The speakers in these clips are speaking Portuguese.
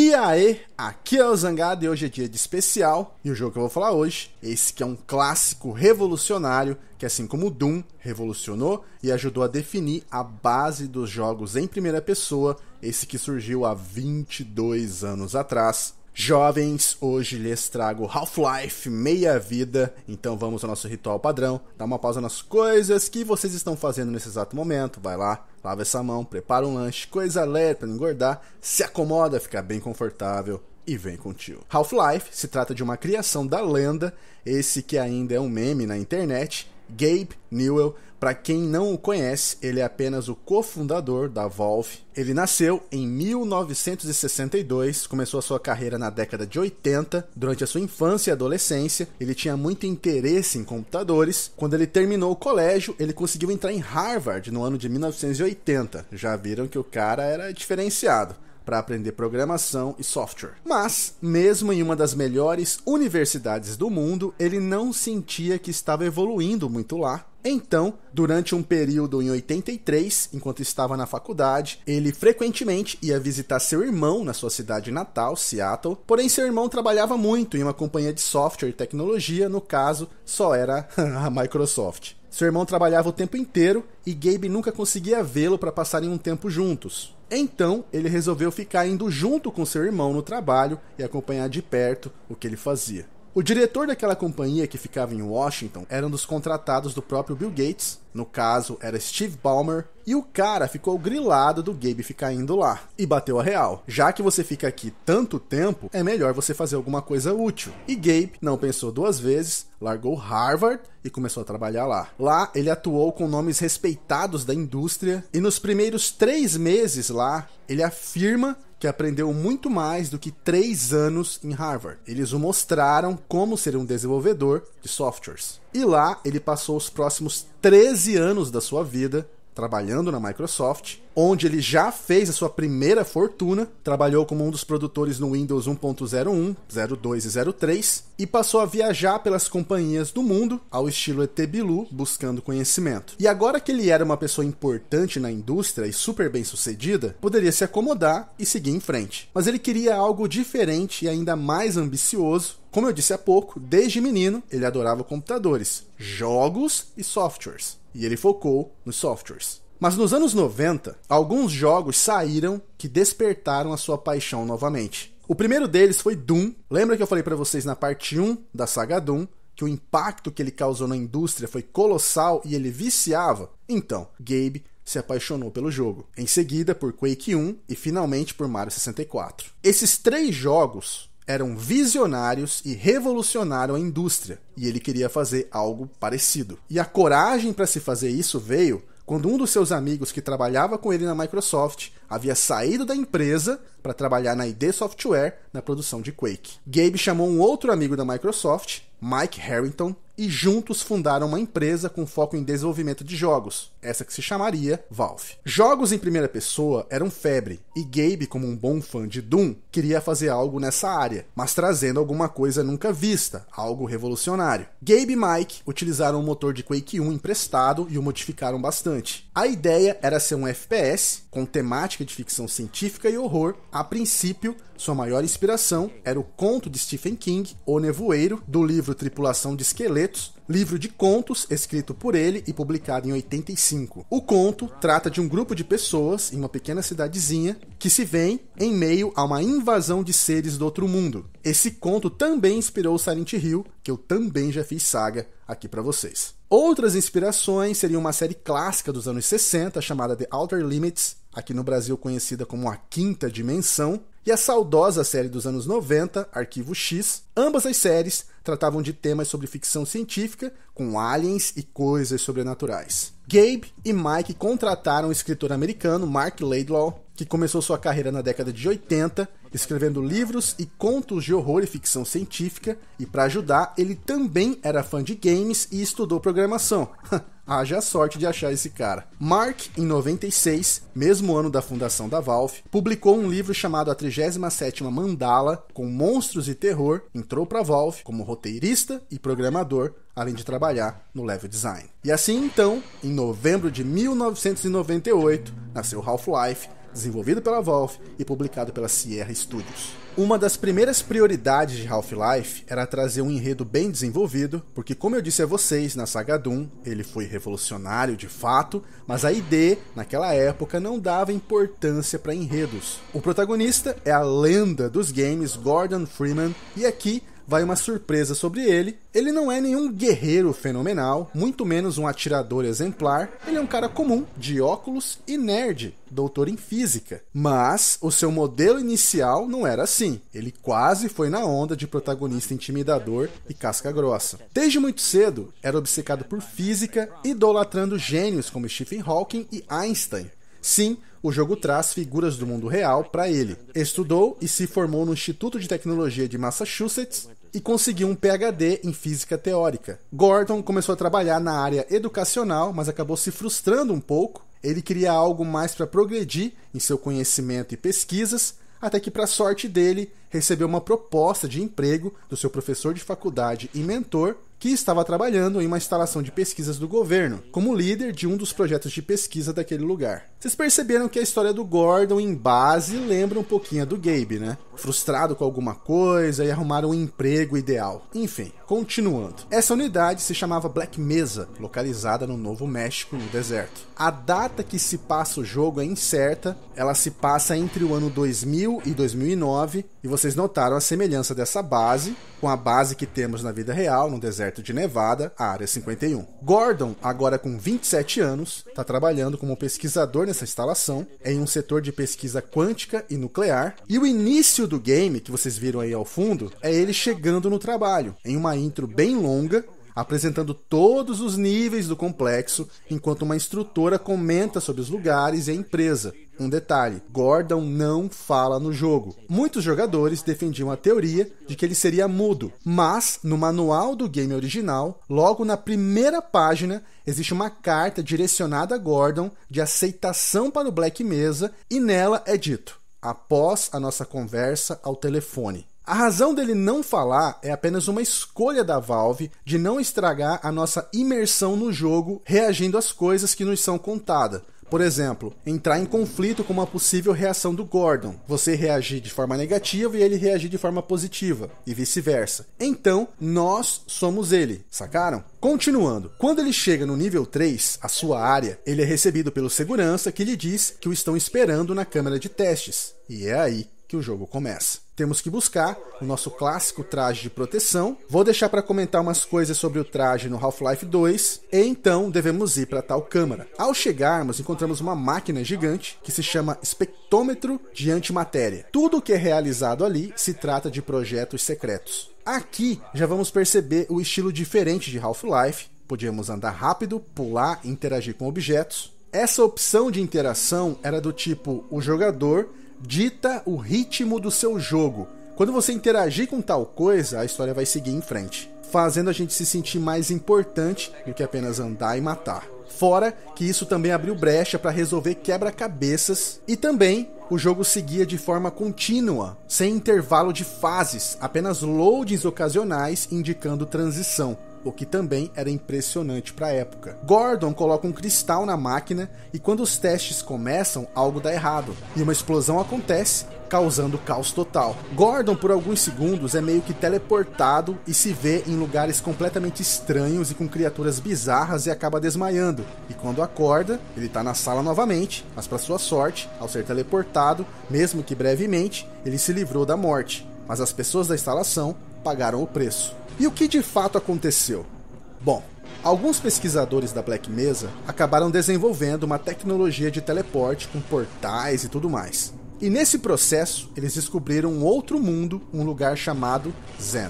E aí, aqui é o Zangado e hoje é dia de especial. E o jogo que eu vou falar hoje, esse que é um clássico revolucionário, que assim como Doom revolucionou e ajudou a definir a base dos jogos em primeira pessoa, esse que surgiu há 22 anos atrás, Jovens, hoje lhes trago Half-Life, meia vida. Então vamos ao nosso ritual padrão. Dá uma pausa nas coisas que vocês estão fazendo nesse exato momento. Vai lá, lava essa mão, prepara um lanche, coisa leve para engordar, se acomoda, fica bem confortável e vem contigo. Half-Life se trata de uma criação da lenda, esse que ainda é um meme na internet, Gabe Newell. Para quem não o conhece, ele é apenas o cofundador da Valve. Ele nasceu em 1962, começou a sua carreira na década de 80. Durante a sua infância e adolescência, ele tinha muito interesse em computadores. Quando ele terminou o colégio, ele conseguiu entrar em Harvard no ano de 1980. Já viram que o cara era diferenciado para aprender programação e software. Mas, mesmo em uma das melhores universidades do mundo, ele não sentia que estava evoluindo muito lá então, durante um período em 83, enquanto estava na faculdade, ele frequentemente ia visitar seu irmão na sua cidade natal, Seattle. Porém, seu irmão trabalhava muito em uma companhia de software e tecnologia, no caso, só era a Microsoft. Seu irmão trabalhava o tempo inteiro e Gabe nunca conseguia vê-lo para passarem um tempo juntos. Então, ele resolveu ficar indo junto com seu irmão no trabalho e acompanhar de perto o que ele fazia. O diretor daquela companhia que ficava em Washington era um dos contratados do próprio Bill Gates no caso, era Steve Ballmer, e o cara ficou grilado do Gabe ficar indo lá. E bateu a real. Já que você fica aqui tanto tempo, é melhor você fazer alguma coisa útil. E Gabe não pensou duas vezes, largou Harvard e começou a trabalhar lá. Lá, ele atuou com nomes respeitados da indústria, e nos primeiros três meses lá, ele afirma que aprendeu muito mais do que três anos em Harvard. Eles o mostraram como ser um desenvolvedor de softwares. E lá ele passou os próximos 13 anos da sua vida trabalhando na Microsoft, onde ele já fez a sua primeira fortuna, trabalhou como um dos produtores no Windows 1.01, 02 e 03 e passou a viajar pelas companhias do mundo ao estilo ET Bilu, buscando conhecimento. E agora que ele era uma pessoa importante na indústria e super bem-sucedida, poderia se acomodar e seguir em frente. Mas ele queria algo diferente e ainda mais ambicioso como eu disse há pouco, desde menino ele adorava computadores, jogos e softwares e ele focou nos softwares. Mas nos anos 90, alguns jogos saíram que despertaram a sua paixão novamente. O primeiro deles foi Doom. Lembra que eu falei para vocês na parte 1 da saga Doom que o impacto que ele causou na indústria foi colossal e ele viciava? Então, Gabe se apaixonou pelo jogo. Em seguida, por Quake 1 e finalmente por Mario 64. Esses três jogos eram visionários e revolucionaram a indústria, e ele queria fazer algo parecido. E a coragem para se fazer isso veio quando um dos seus amigos que trabalhava com ele na Microsoft havia saído da empresa para trabalhar na ID Software na produção de Quake. Gabe chamou um outro amigo da Microsoft, Mike Harrington, e juntos fundaram uma empresa com foco em desenvolvimento de jogos, essa que se chamaria Valve. Jogos em primeira pessoa eram febre, e Gabe, como um bom fã de Doom, queria fazer algo nessa área, mas trazendo alguma coisa nunca vista, algo revolucionário. Gabe e Mike utilizaram o motor de Quake 1 emprestado e o modificaram bastante. A ideia era ser um FPS com temática de ficção científica e horror. A princípio, sua maior inspiração era o conto de Stephen King, O Nevoeiro, do livro Tripulação de Esqueleto livro de contos escrito por ele e publicado em 85. O conto trata de um grupo de pessoas em uma pequena cidadezinha que se vêem em meio a uma invasão de seres do outro mundo. Esse conto também inspirou Silent Hill, que eu também já fiz saga aqui para vocês. Outras inspirações seriam uma série clássica dos anos 60 chamada The Outer Limits, aqui no Brasil conhecida como A Quinta Dimensão, e a saudosa série dos anos 90, Arquivo X. Ambas as séries tratavam de temas sobre ficção científica, com aliens e coisas sobrenaturais. Gabe e Mike contrataram o escritor americano Mark Laidlaw, que começou sua carreira na década de 80 escrevendo livros e contos de horror e ficção científica, e para ajudar, ele também era fã de games e estudou programação. Haja sorte de achar esse cara. Mark, em 96, mesmo ano da fundação da Valve, publicou um livro chamado A 37ª Mandala, com monstros e terror, entrou a Valve como roteirista e programador, além de trabalhar no level design. E assim então, em novembro de 1998, nasceu Half-Life, desenvolvido pela Valve e publicado pela Sierra Studios. Uma das primeiras prioridades de Half-Life era trazer um enredo bem desenvolvido, porque como eu disse a vocês na saga Doom, ele foi revolucionário de fato, mas a ID naquela época não dava importância para enredos. O protagonista é a lenda dos games Gordon Freeman e aqui vai uma surpresa sobre ele. Ele não é nenhum guerreiro fenomenal, muito menos um atirador exemplar. Ele é um cara comum, de óculos e nerd, doutor em física. Mas o seu modelo inicial não era assim. Ele quase foi na onda de protagonista intimidador e casca grossa. Desde muito cedo, era obcecado por física, idolatrando gênios como Stephen Hawking e Einstein. Sim, o jogo traz figuras do mundo real para ele. Estudou e se formou no Instituto de Tecnologia de Massachusetts e conseguiu um PhD em física teórica. Gordon começou a trabalhar na área educacional, mas acabou se frustrando um pouco. Ele queria algo mais para progredir em seu conhecimento e pesquisas, até que, para sorte dele, recebeu uma proposta de emprego do seu professor de faculdade e mentor, que estava trabalhando em uma instalação de pesquisas do governo, como líder de um dos projetos de pesquisa daquele lugar. Vocês perceberam que a história do Gordon, em base, lembra um pouquinho a do Gabe, né? Frustrado com alguma coisa e arrumar um emprego ideal. Enfim, continuando. Essa unidade se chamava Black Mesa, localizada no Novo México, no deserto. A data que se passa o jogo é incerta, ela se passa entre o ano 2000 e 2009, e você vocês notaram a semelhança dessa base com a base que temos na vida real, no deserto de Nevada, a Área 51. Gordon, agora com 27 anos, está trabalhando como pesquisador nessa instalação, em um setor de pesquisa quântica e nuclear. E o início do game, que vocês viram aí ao fundo, é ele chegando no trabalho, em uma intro bem longa, apresentando todos os níveis do complexo, enquanto uma instrutora comenta sobre os lugares e a empresa. Um detalhe: Gordon não fala no jogo. Muitos jogadores defendiam a teoria de que ele seria mudo, mas no manual do game original, logo na primeira página, existe uma carta direcionada a Gordon de aceitação para o Black Mesa e nela é dito: após a nossa conversa ao telefone. A razão dele não falar é apenas uma escolha da Valve de não estragar a nossa imersão no jogo reagindo às coisas que nos são contadas. Por exemplo, entrar em conflito com uma possível reação do Gordon, você reagir de forma negativa e ele reagir de forma positiva, e vice-versa. Então, nós somos ele, sacaram? Continuando, quando ele chega no nível 3, a sua área, ele é recebido pelo segurança que lhe diz que o estão esperando na câmera de testes, e é aí que o jogo começa. Temos que buscar o nosso clássico traje de proteção. Vou deixar para comentar umas coisas sobre o traje no Half-Life 2 e então devemos ir para tal câmara. Ao chegarmos, encontramos uma máquina gigante que se chama espectrômetro de antimatéria. Tudo o que é realizado ali se trata de projetos secretos. Aqui já vamos perceber o estilo diferente de Half-Life. Podíamos andar rápido, pular, interagir com objetos. Essa opção de interação era do tipo: o jogador dita o ritmo do seu jogo. Quando você interagir com tal coisa, a história vai seguir em frente, fazendo a gente se sentir mais importante do que apenas andar e matar. Fora que isso também abriu brecha para resolver quebra-cabeças e também o jogo seguia de forma contínua, sem intervalo de fases, apenas loadings ocasionais indicando transição o que também era impressionante para a época. Gordon coloca um cristal na máquina e quando os testes começam, algo dá errado e uma explosão acontece, causando caos total. Gordon, por alguns segundos, é meio que teleportado e se vê em lugares completamente estranhos e com criaturas bizarras e acaba desmaiando. E quando acorda, ele tá na sala novamente, mas para sua sorte, ao ser teleportado, mesmo que brevemente, ele se livrou da morte. Mas as pessoas da instalação pagaram o preço. E o que de fato aconteceu? Bom, alguns pesquisadores da Black Mesa acabaram desenvolvendo uma tecnologia de teleporte com portais e tudo mais. E nesse processo, eles descobriram um outro mundo, um lugar chamado Zen.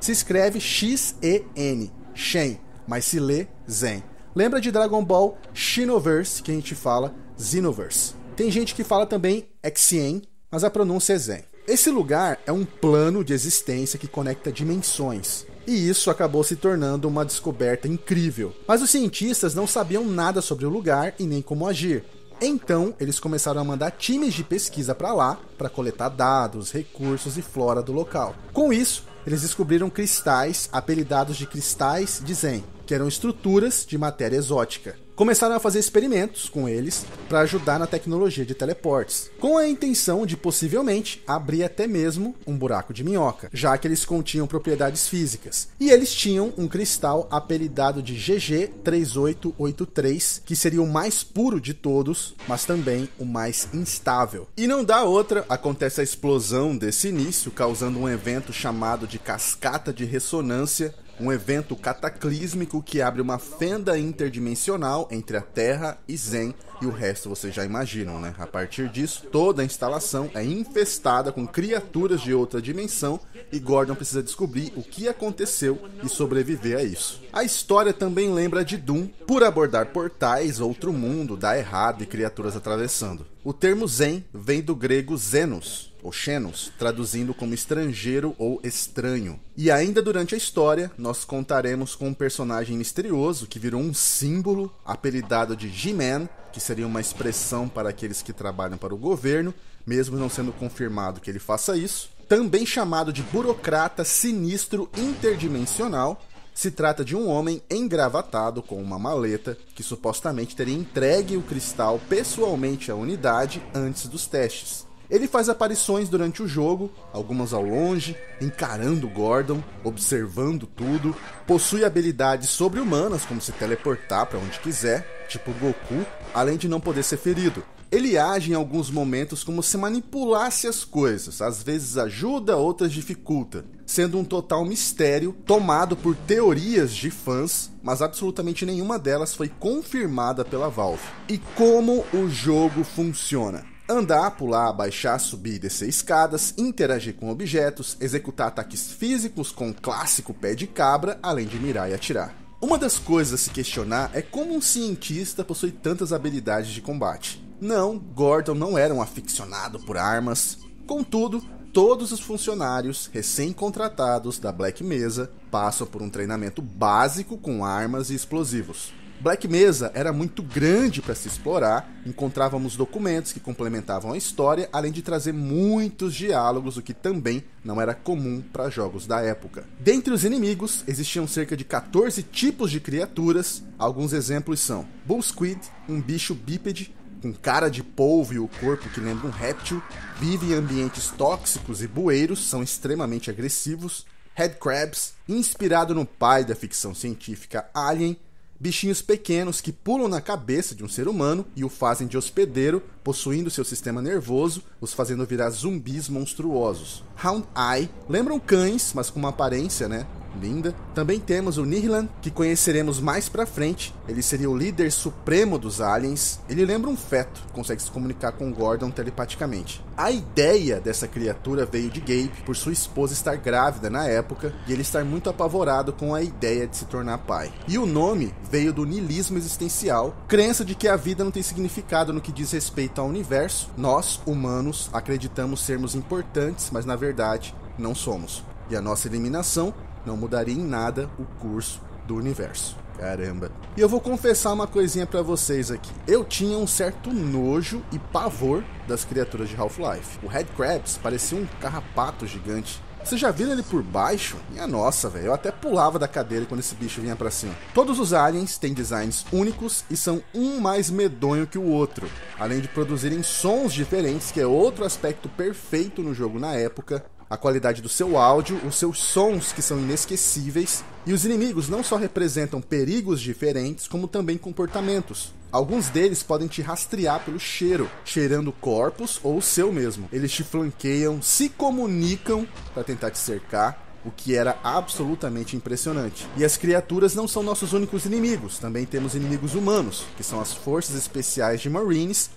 Se escreve X-E-N, Shen, mas se lê Zen. Lembra de Dragon Ball Xenoverse, que a gente fala Xenoverse. Tem gente que fala também Xien, mas a pronúncia é Zen. Esse lugar é um plano de existência que conecta dimensões. E isso acabou se tornando uma descoberta incrível. Mas os cientistas não sabiam nada sobre o lugar e nem como agir. Então, eles começaram a mandar times de pesquisa para lá para coletar dados, recursos e flora do local. Com isso, eles descobriram cristais apelidados de cristais de Zen, que eram estruturas de matéria exótica começaram a fazer experimentos com eles para ajudar na tecnologia de teleportes, com a intenção de possivelmente abrir até mesmo um buraco de minhoca, já que eles continham propriedades físicas. E eles tinham um cristal apelidado de GG3883, que seria o mais puro de todos, mas também o mais instável. E não dá outra, acontece a explosão desse início, causando um evento chamado de cascata de ressonância, um evento cataclísmico que abre uma fenda interdimensional entre a Terra e Zen e o resto vocês já imaginam, né? A partir disso, toda a instalação é infestada com criaturas de outra dimensão e Gordon precisa descobrir o que aconteceu e sobreviver a isso. A história também lembra de Doom por abordar portais, outro mundo, dar errado e criaturas atravessando. O termo Zen vem do grego Zenos, ou Xenos, traduzindo como estrangeiro ou estranho. E ainda durante a história, nós contaremos com um personagem misterioso que virou um símbolo, apelidado de G-Man, que seria uma expressão para aqueles que trabalham para o governo, mesmo não sendo confirmado que ele faça isso. Também chamado de burocrata sinistro interdimensional, se trata de um homem engravatado com uma maleta que supostamente teria entregue o cristal pessoalmente à unidade antes dos testes. Ele faz aparições durante o jogo, algumas ao longe, encarando Gordon, observando tudo, possui habilidades sobre-humanas como se teleportar para onde quiser tipo Goku, além de não poder ser ferido. Ele age em alguns momentos como se manipulasse as coisas, às vezes ajuda, outras dificulta, sendo um total mistério tomado por teorias de fãs, mas absolutamente nenhuma delas foi confirmada pela Valve. E como o jogo funciona? Andar, pular, baixar, subir e descer escadas, interagir com objetos, executar ataques físicos com o clássico pé de cabra, além de mirar e atirar. Uma das coisas a se questionar é como um cientista possui tantas habilidades de combate. Não, Gordon não era um aficionado por armas. Contudo, todos os funcionários recém-contratados da Black Mesa passam por um treinamento básico com armas e explosivos. Black Mesa era muito grande para se explorar, encontrávamos documentos que complementavam a história, além de trazer muitos diálogos, o que também não era comum para jogos da época. Dentre os inimigos, existiam cerca de 14 tipos de criaturas, alguns exemplos são Squid, um bicho bípede com cara de polvo e o corpo que lembra um réptil, vive em ambientes tóxicos e bueiros, são extremamente agressivos, Headcrabs, inspirado no pai da ficção científica Alien, bichinhos pequenos que pulam na cabeça de um ser humano e o fazem de hospedeiro, possuindo seu sistema nervoso, os fazendo virar zumbis monstruosos. Hound Eye lembram cães, mas com uma aparência, né, linda. Também temos o Nihilan que conheceremos mais pra frente. Ele seria o líder supremo dos aliens. Ele lembra um feto, consegue se comunicar com Gordon telepaticamente. A ideia dessa criatura veio de Gabe por sua esposa estar grávida na época e ele estar muito apavorado com a ideia de se tornar pai. E o nome veio do nilismo existencial, crença de que a vida não tem significado no que diz respeito ao universo. Nós, humanos, acreditamos sermos importantes, mas na verdade não somos. E a nossa eliminação não mudaria em nada o curso do universo. Caramba. E eu vou confessar uma coisinha para vocês aqui. Eu tinha um certo nojo e pavor das criaturas de Half-Life. O Headcrabs parecia um carrapato gigante. Você já viram ele por baixo? Minha nossa, velho. Eu até pulava da cadeira quando esse bicho vinha pra cima. Todos os aliens têm designs únicos e são um mais medonho que o outro. Além de produzirem sons diferentes, que é outro aspecto perfeito no jogo na época, a qualidade do seu áudio, os seus sons que são inesquecíveis, e os inimigos não só representam perigos diferentes, como também comportamentos. Alguns deles podem te rastrear pelo cheiro, cheirando corpos ou o seu mesmo. Eles te flanqueiam, se comunicam para tentar te cercar, o que era absolutamente impressionante. E as criaturas não são nossos únicos inimigos, também temos inimigos humanos, que são as forças especiais de Marines,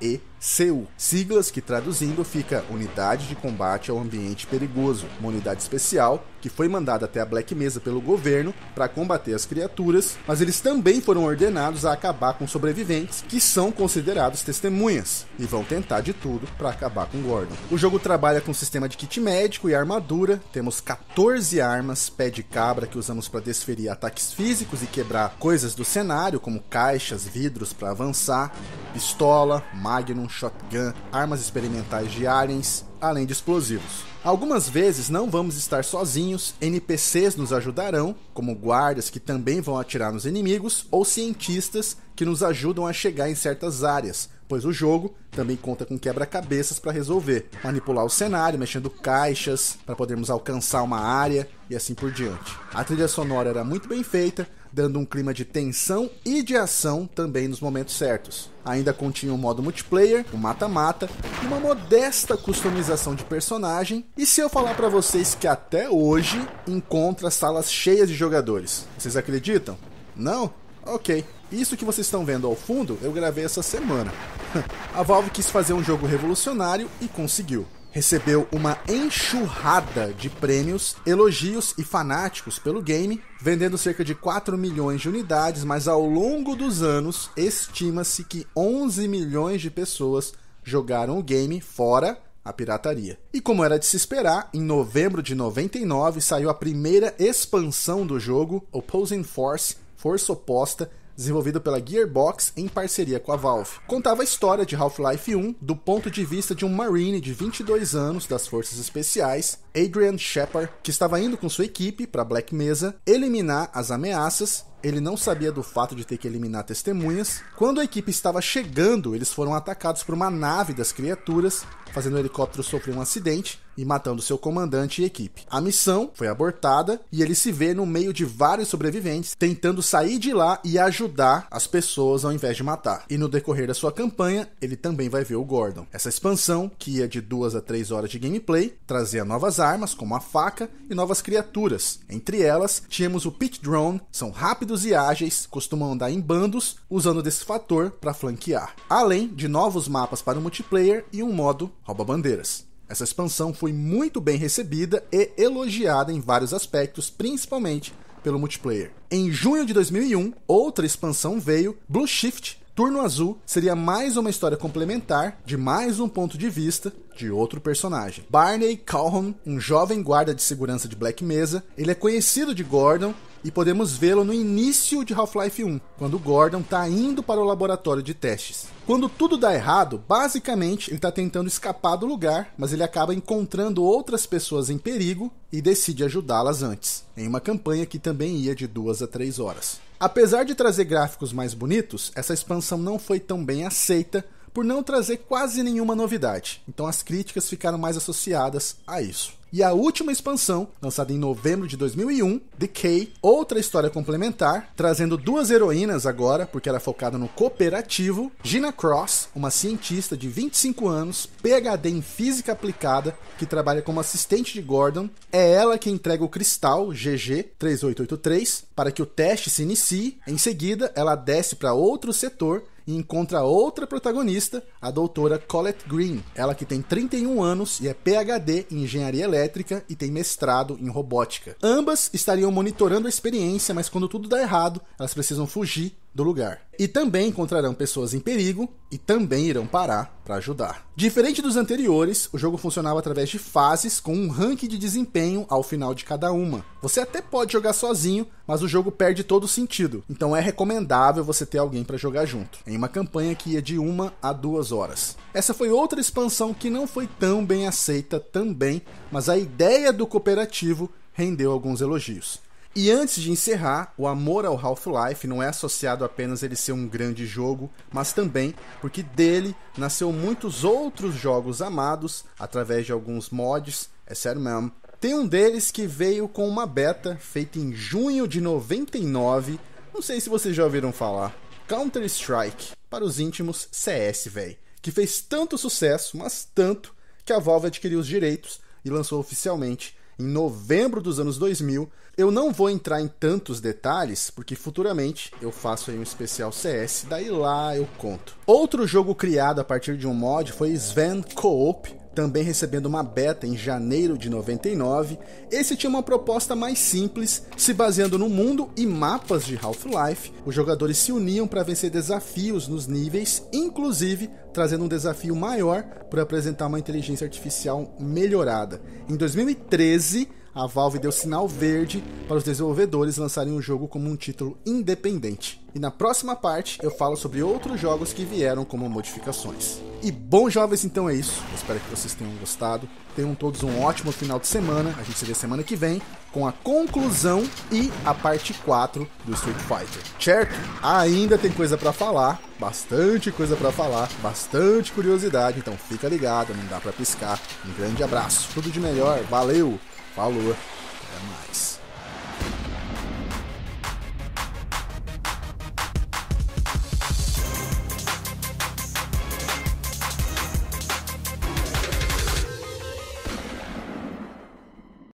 HE seu, siglas que traduzindo fica Unidade de Combate ao Ambiente Perigoso, uma unidade especial que foi mandada até a Black Mesa pelo governo para combater as criaturas, mas eles também foram ordenados a acabar com sobreviventes que são considerados testemunhas e vão tentar de tudo para acabar com Gordon. O jogo trabalha com um sistema de kit médico e armadura, temos 14 armas, pé de cabra que usamos para desferir ataques físicos e quebrar coisas do cenário, como caixas, vidros para avançar, pistola, magnum, shotgun, armas experimentais de aliens, além de explosivos. Algumas vezes não vamos estar sozinhos, NPCs nos ajudarão, como guardas que também vão atirar nos inimigos, ou cientistas que nos ajudam a chegar em certas áreas, pois o jogo também conta com quebra-cabeças para resolver, manipular o cenário, mexendo caixas para podermos alcançar uma área e assim por diante. A trilha sonora era muito bem feita, dando um clima de tensão e de ação também nos momentos certos. Ainda continha um modo multiplayer, um mata-mata, uma modesta customização de personagem. E se eu falar para vocês que até hoje encontra salas cheias de jogadores, vocês acreditam? Não? Ok. Isso que vocês estão vendo ao fundo, eu gravei essa semana. A Valve quis fazer um jogo revolucionário e conseguiu recebeu uma enxurrada de prêmios, elogios e fanáticos pelo game, vendendo cerca de 4 milhões de unidades, mas ao longo dos anos, estima-se que 11 milhões de pessoas jogaram o game fora a pirataria. E como era de se esperar, em novembro de 99 saiu a primeira expansão do jogo, Opposing Force, Força Oposta, desenvolvido pela Gearbox em parceria com a Valve. Contava a história de Half-Life 1 do ponto de vista de um Marine de 22 anos das Forças Especiais, Adrian Shepard, que estava indo com sua equipe para Black Mesa eliminar as ameaças ele não sabia do fato de ter que eliminar testemunhas. Quando a equipe estava chegando, eles foram atacados por uma nave das criaturas, fazendo o helicóptero sofrer um acidente e matando seu comandante e equipe. A missão foi abortada e ele se vê no meio de vários sobreviventes tentando sair de lá e ajudar as pessoas ao invés de matar. E no decorrer da sua campanha, ele também vai ver o Gordon. Essa expansão, que ia de 2 a 3 horas de gameplay, trazia novas armas, como a faca, e novas criaturas. Entre elas, tínhamos o Pit Drone, são rápidos e ágeis, costumam andar em bandos, usando desse fator para flanquear. Além de novos mapas para o multiplayer e um modo rouba-bandeiras. Essa expansão foi muito bem recebida e elogiada em vários aspectos, principalmente pelo multiplayer. Em junho de 2001, outra expansão veio, Blue Shift. Turno Azul seria mais uma história complementar de mais um ponto de vista de outro personagem. Barney Calhoun, um jovem guarda de segurança de Black Mesa, ele é conhecido de Gordon e podemos vê-lo no início de Half-Life 1, quando Gordon está indo para o laboratório de testes. Quando tudo dá errado, basicamente ele está tentando escapar do lugar, mas ele acaba encontrando outras pessoas em perigo e decide ajudá-las antes, em uma campanha que também ia de duas a três horas. Apesar de trazer gráficos mais bonitos, essa expansão não foi tão bem aceita por não trazer quase nenhuma novidade, então as críticas ficaram mais associadas a isso e a última expansão, lançada em novembro de 2001, Decay, outra história complementar, trazendo duas heroínas agora, porque era é focada no cooperativo, Gina Cross, uma cientista de 25 anos, PhD em física aplicada, que trabalha como assistente de Gordon, é ela que entrega o cristal GG 3883 para que o teste se inicie. Em seguida, ela desce para outro setor e encontra outra protagonista, a doutora Colette Green. Ela que tem 31 anos e é PhD em engenharia elétrica e tem mestrado em robótica. Ambas estariam monitorando a experiência, mas quando tudo dá errado, elas precisam fugir do lugar. E também encontrarão pessoas em perigo e também irão parar para ajudar. Diferente dos anteriores, o jogo funcionava através de fases com um ranking de desempenho ao final de cada uma. Você até pode jogar sozinho, mas o jogo perde todo o sentido, então é recomendável você ter alguém para jogar junto, em uma campanha que ia de uma a duas horas. Essa foi outra expansão que não foi tão bem aceita também, mas a ideia do cooperativo rendeu alguns elogios. E antes de encerrar, o amor ao Half-Life não é associado apenas a ele ser um grande jogo, mas também porque dele nasceu muitos outros jogos amados através de alguns mods, é sério mesmo. Tem um deles que veio com uma beta feita em junho de 99, não sei se vocês já ouviram falar, Counter-Strike, para os íntimos CS, velho, que fez tanto sucesso, mas tanto, que a Valve adquiriu os direitos e lançou oficialmente em novembro dos anos 2000. Eu não vou entrar em tantos detalhes, porque futuramente eu faço um especial CS, daí lá eu conto. Outro jogo criado a partir de um mod foi Sven Coop também recebendo uma beta em janeiro de 99, esse tinha uma proposta mais simples, se baseando no mundo e mapas de Half-Life. Os jogadores se uniam para vencer desafios nos níveis, inclusive trazendo um desafio maior para apresentar uma inteligência artificial melhorada. Em 2013, a Valve deu sinal verde para os desenvolvedores lançarem o jogo como um título independente. E na próxima parte eu falo sobre outros jogos que vieram como modificações. E bom, jovens, então é isso. Eu espero que vocês tenham gostado. Tenham todos um ótimo final de semana. A gente se vê semana que vem com a conclusão e a parte 4 do Street Fighter, certo? Ainda tem coisa para falar, bastante coisa para falar, bastante curiosidade, então fica ligado, não dá para piscar. Um grande abraço, tudo de melhor, valeu! Falou. Até mais.